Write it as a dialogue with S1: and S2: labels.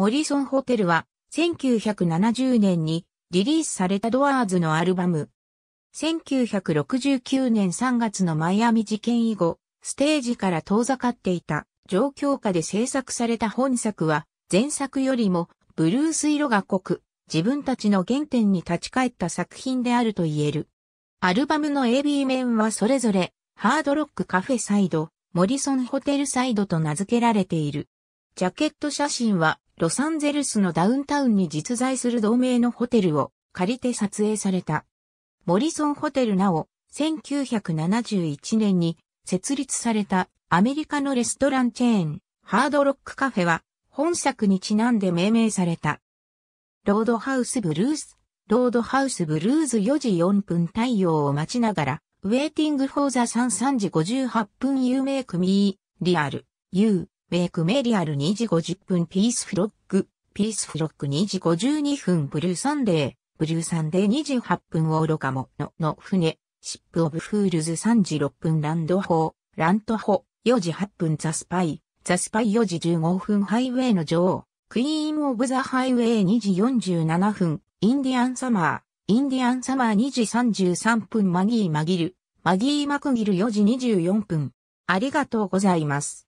S1: モリソンホテルは1970年にリリースされたドアーズのアルバム。1969年3月のマイアミ事件以後、ステージから遠ざかっていた状況下で制作された本作は前作よりもブルース色が濃く自分たちの原点に立ち返った作品であると言える。アルバムの AB 面はそれぞれハードロックカフェサイド、モリソンホテルサイドと名付けられている。ジャケット写真はロサンゼルスのダウンタウンに実在する同名のホテルを借りて撮影された。モリソンホテルなお、1971年に設立されたアメリカのレストランチェーン、ハードロックカフェは本作にちなんで命名された。ロードハウスブルース、ロードハウスブルーズ4時4分太陽を待ちながら、ウェイティングフォーザ3 3時58分有名組リアル、U、メイクメリアル2時50分ピースフロッグ、ピースフロッグ2時52分ブルーサンデー、ブルーサンデー2時8分オーロカモのの船、シップオブフールズ3時6分ランドホー、ラントホ、4時8分ザスパイ、ザスパイ4時15分ハイウェイの女王、クイーンオブザハイウェイ2時47分、インディアンサマー、インディアンサマー2時33分マギーマギル、マギーマクギル4時24分。ありがとうございます。